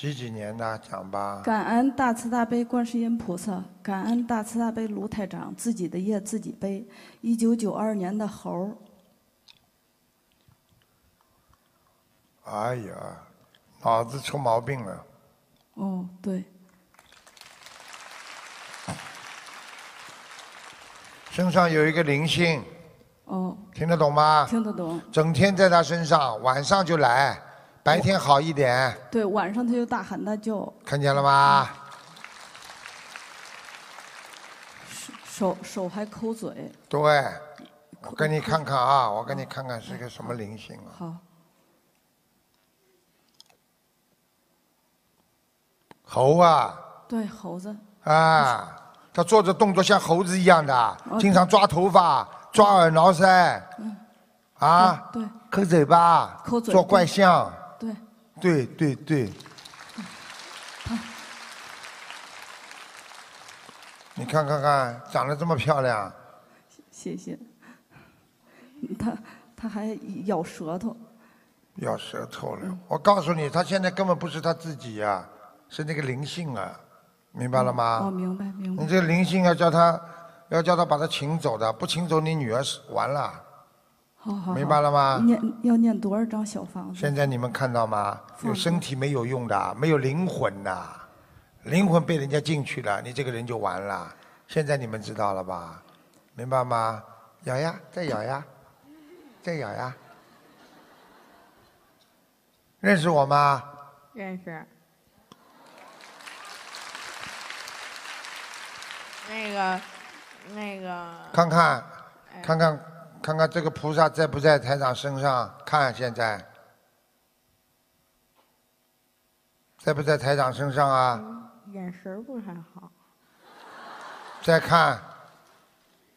几几年的讲吧。感恩大慈大悲观世音菩萨，感恩大慈大悲卢太长，自己的业自己背。一九九二年的猴哎呀，脑子出毛病了。哦，对。身上有一个灵性。哦。听得懂吗？听得懂。整天在他身上，晚上就来。白天好一点。对，晚上他就大喊大叫。看见了吗？手手还抠嘴。对，给你看看啊，我给你看看是个什么灵性啊。好。猴啊。对，猴子。啊，他做的动作像猴子一样的，经常抓头发、抓耳挠腮。嗯。啊。对。抠嘴巴，抠嘴，做怪相。对对对，你看看看，长得这么漂亮，谢谢。他他还咬舌头，咬舌头了。我告诉你，他现在根本不是他自己呀，是那个灵性啊，明白了吗？哦，明白明白。你这个灵性要叫他，要叫他把他请走的，不请走你女儿是完了。好，明白了吗？念要念多少张小房子？现在你们看到吗？有身体没有用的，没有灵魂的，灵魂被人家进去了，你这个人就完了。现在你们知道了吧？明白吗？咬呀，再咬呀，再咬呀！认识我吗？认识。那个，那个。看看，看看。看看这个菩萨在不在台长身上？看现在，在不在台长身上啊？眼神不太好。再看，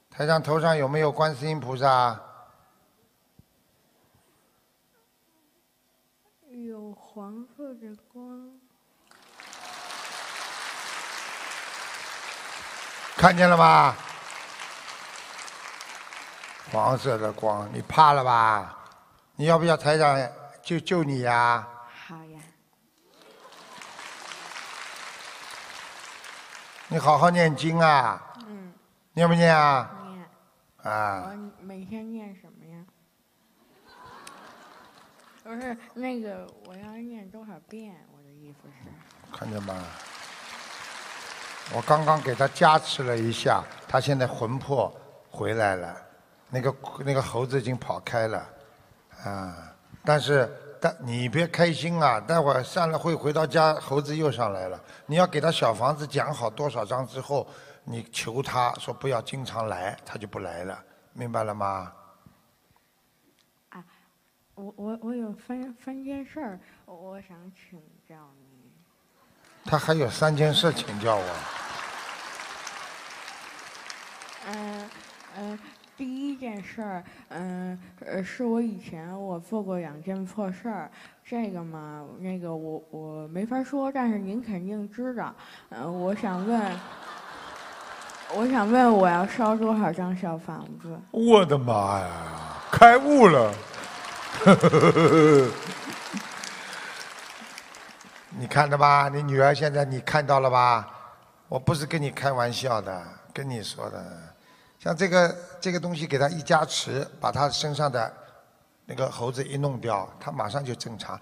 台长头上有没有观世音菩萨？有黄色的光，看见了吧？黄色的光，你怕了吧？你要不要台长救救你呀？好呀。你好好念经啊。嗯。念不念啊？念。啊。我每天念什么呀？不是那个，我要念多少遍？我的意思是。看见吗？我刚刚给他加持了一下，他现在魂魄回来了。那个那个猴子已经跑开了，啊！但是但你别开心啊，待会儿散了会回到家，猴子又上来了。你要给他小房子讲好多少章之后，你求他说不要经常来，他就不来了，明白了吗？啊，我我我有三三件事儿，我想请教你。他还有三件事请教我。嗯嗯。第一件事儿，嗯，呃，是我以前我做过两件错事儿，这个嘛，那个我我没法说，但是您肯定知道，嗯，我想问，我想问，我要烧多少张小房子？我的妈呀，开悟了！你看到吧？你女儿现在你看到了吧？我不是跟你开玩笑的，跟你说的。像这个这个东西给他一加持，把他身上的那个猴子一弄掉，他马上就正常。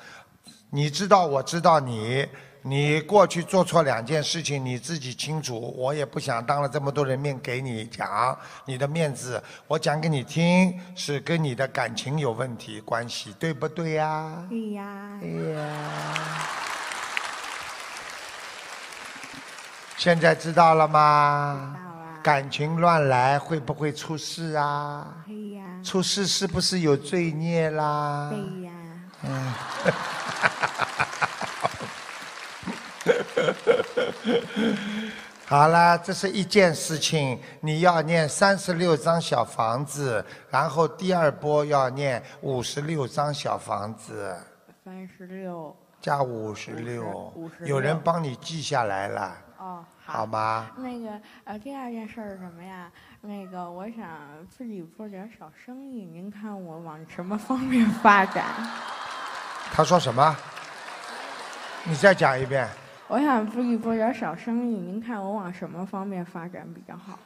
你知道，我知道你，你过去做错两件事情，你自己清楚。我也不想当了这么多人面给你讲，你的面子，我讲给你听是跟你的感情有问题关系，对不对呀？对呀。对呀。现在知道了吗？知道。感情乱来会不会出事啊？呀。出事是不是有罪孽啦？对呀。嗯。好啦，这是一件事情，你要念三十六张小房子，然后第二波要念五十六张小房子。三十六加五十六。五十六。有人帮你记下来了。哦。好吧，那个呃，第二件事是什么呀？那个我想自己做点小生意，您看我往什么方面发展？他说什么？你再讲一遍。我想自己做点小生意，您看我往什么方面发展比较好？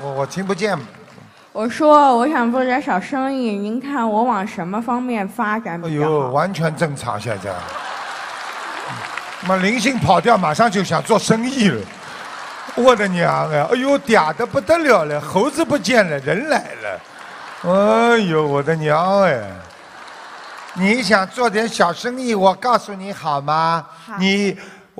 我我听不见。我说我想做点小生意，您看我往什么方面发展比较好？哎呦，完全正常现在。妈，零星跑掉，马上就想做生意了，我的娘哎！哎呦，嗲的不得了了，猴子不见了，人来了，哎呦，我的娘哎！你想做点小生意，我告诉你好吗？好。你，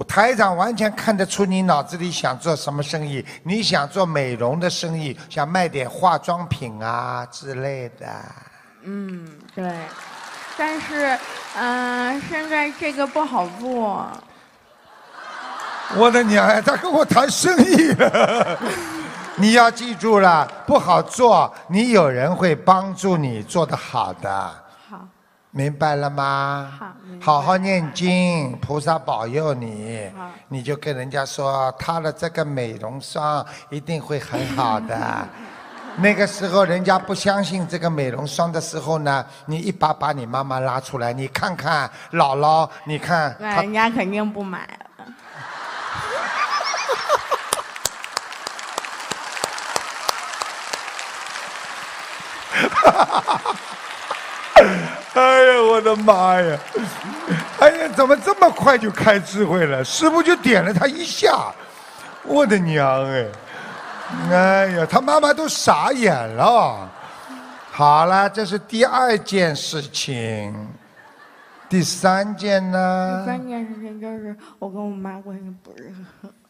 台长完全看得出你脑子里想做什么生意。你想做美容的生意，想卖点化妆品啊之类的。嗯，对。但是，嗯，现在这个不好做。我的娘！他跟我谈生意，你要记住了，不好做。你有人会帮助你做的好的。好，明白了吗？好，好好念经，菩萨保佑你。你就跟人家说他的这个美容霜一定会很好的。那个时候人家不相信这个美容霜的时候呢，你一把把你妈妈拉出来，你看看姥姥，你看，人家肯定不买。哎呀，我的妈呀！哎呀，怎么这么快就开智慧了？师傅就点了他一下，我的娘哎！哎呀，他妈妈都傻眼了。好了，这是第二件事情。第三件呢？第三件事情就是我跟我妈关系不是很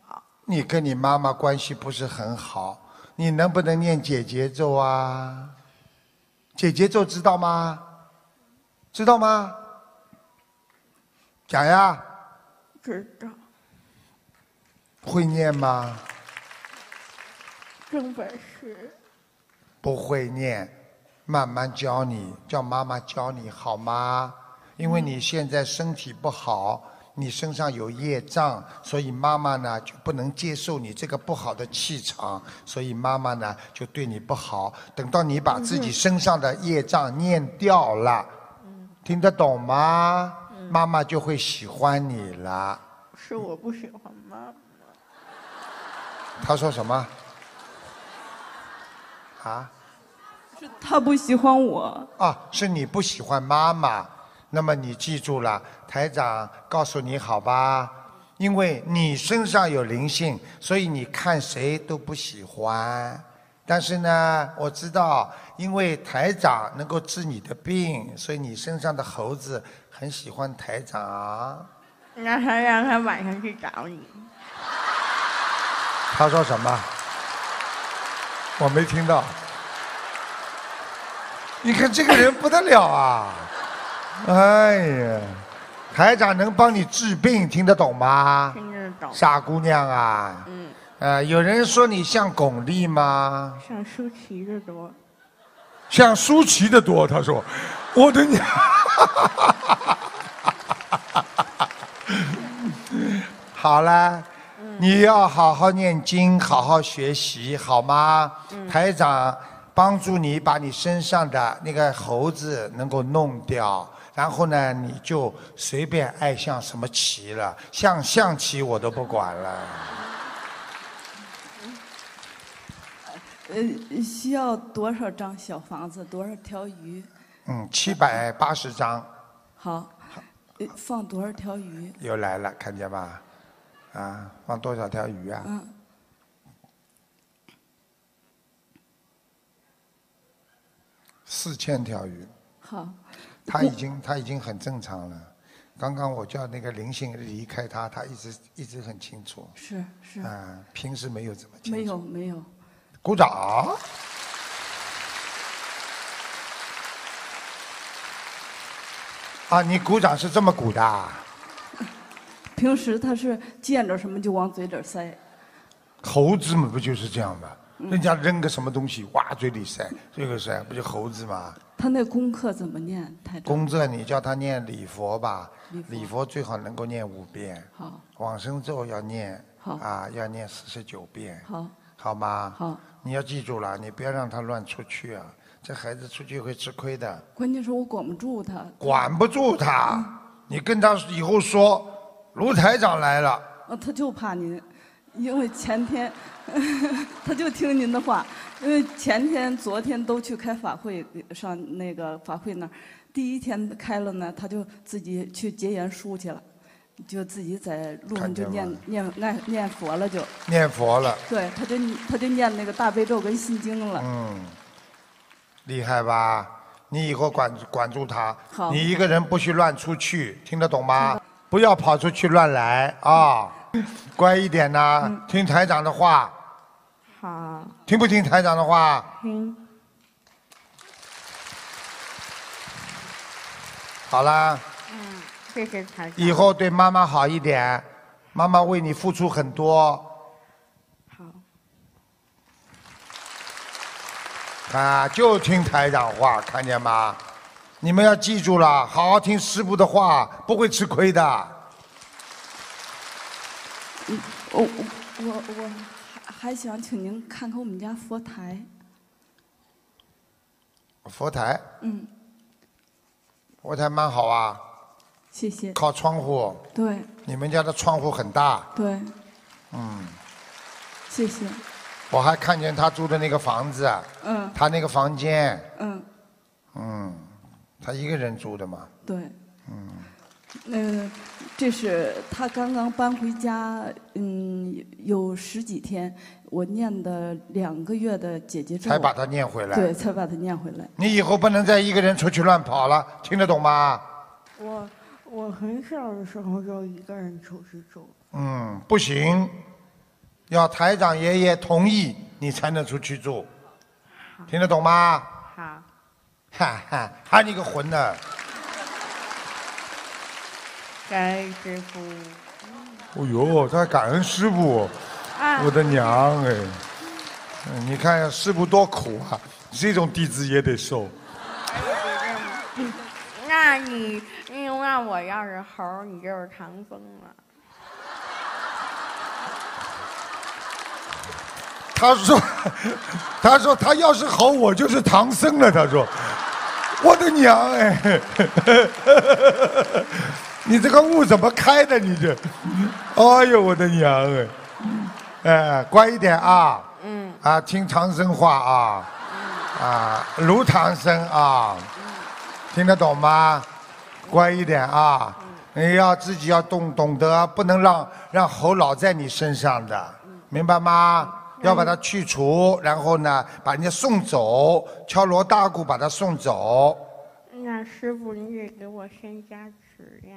好。你跟你妈妈关系不是很好，你能不能念姐姐咒啊？姐姐就知道吗？知道吗？讲呀。知道。会念吗？正本事。不会念，慢慢教你，叫妈妈教你好吗？因为你现在身体不好。你身上有业障，所以妈妈呢就不能接受你这个不好的气场，所以妈妈呢就对你不好。等到你把自己身上的业障念掉了，听得懂吗？妈妈就会喜欢你了。是我不喜欢妈妈。他说什么？啊？是他不喜欢我啊？是你不喜欢妈妈。那么你记住了，台长告诉你好吧，因为你身上有灵性，所以你看谁都不喜欢。但是呢，我知道，因为台长能够治你的病，所以你身上的猴子很喜欢台长。那他让他晚上去找你。他说什么？我没听到。你看这个人不得了啊！哎呀，台长能帮你治病，听得懂吗？听得懂。傻姑娘啊，嗯，呃，有人说你像巩俐吗？像舒淇的多。像舒淇的多，他说，我的娘！好了，你要好好念经，好好学习，好吗？嗯。台长帮助你把你身上的那个猴子能够弄掉。然后呢，你就随便爱下什么棋了，下象棋我都不管了。呃，需要多少张小房子，多少条鱼？嗯，七百八十张。好，呃，放多少条鱼？又来了，看见吧？啊，放多少条鱼啊？嗯。四千条鱼。好。他已经他已经很正常了。刚刚我叫那个灵性离开他，他一直一直很清楚。是是啊，平时没有这么清楚。没有没有。鼓掌。啊，你鼓掌是这么鼓的。啊？平时他是见着什么就往嘴里塞。猴子嘛，不就是这样吗？人家扔个什么东西，哇，嘴里塞，这个塞，不就猴子吗？他那功课怎么念？太功课你叫他念礼佛吧，礼佛最好能够念五遍。好，往生咒要念，啊，要念四十九遍。好，好吗？好，你要记住了，你不要让他乱出去啊，这孩子出去会吃亏的。关键是我管不住他。管不住他，你跟他以后说，卢台长来了。啊，他就怕您，因为前天，他就听您的话。因为前天、昨天都去开法会上那个法会那儿，第一天开了呢，他就自己去结缘书去了，就自己在路上就念念念念佛了，就念佛了。对，他就他就念那个大悲咒跟心经了。嗯，厉害吧？你以后管管住他，你一个人不许乱出去，听得懂吗？不要跑出去乱来啊，乖一点呐，听台长的话。好，听不听台长的话？听。好啦。嗯，谢谢台。以后对妈妈好一点，妈妈为你付出很多。好。啊，就听台长话，看见吗？你们要记住了，好好听师傅的话，不会吃亏的。嗯，我我我。还想请您看看我们家佛台。佛台。嗯。佛台蛮好啊。谢谢。靠窗户。对。你们家的窗户很大。对。嗯。谢谢。我还看见他租的那个房子。嗯。他那个房间。嗯。嗯，他一个人住的嘛。对。嗯。那、个。这是他刚刚搬回家，嗯，有十几天，我念的两个月的姐姐才把他念回来，对，才把他念回来。你以后不能再一个人出去乱跑了，听得懂吗？我我很小的时候就一个人出去住，嗯，不行，要台长爷爷同意你才能出去住，听得懂吗？好，哈哈，还你个混蛋！感恩师傅。哦呦，他感恩师傅，我的娘哎！你看师傅多苦啊，这种弟子也得受。那你那我要是猴，你就是唐僧了。他说：“ 他说他要是猴，我就是唐僧了。”他说：“我的娘哎！”你这个雾怎么开的？你这，哎呦我的娘哎，哎，乖一点啊，嗯，啊，听唐僧话啊，啊，如唐僧啊，听得懂吗？乖一点啊，你要自己要懂懂得，不能让让猴老在你身上的，明白吗？要把它去除，然后呢，把人家送走，敲锣打鼓把他送走。那师傅，你得给我先加持呀。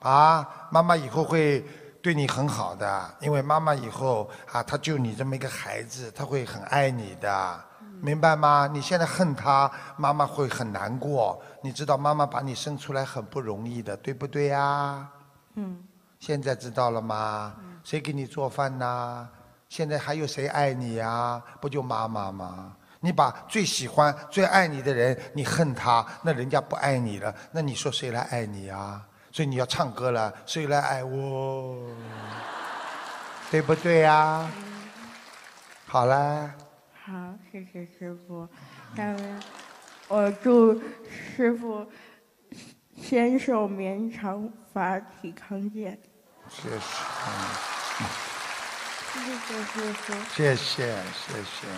啊，妈妈以后会对你很好的，因为妈妈以后啊，她就你这么一个孩子，她会很爱你的，明白吗？你现在恨她，妈妈会很难过。你知道妈妈把你生出来很不容易的，对不对啊？嗯，现在知道了吗？谁给你做饭呢？现在还有谁爱你啊？不就妈妈吗？你把最喜欢、最爱你的人，你恨他，那人家不爱你了，那你说谁来爱你啊？所以你要唱歌了，谁来爱我？对不对呀？好啦。好，谢谢师傅。下面，我祝师傅先寿绵长，法体康健。谢谢。谢谢师傅。谢谢谢谢。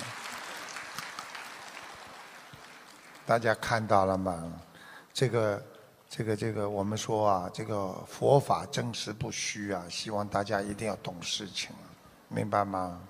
大家看到了吗？这个。这个这个，我们说啊，这个佛法真实不虚啊，希望大家一定要懂事情，明白吗？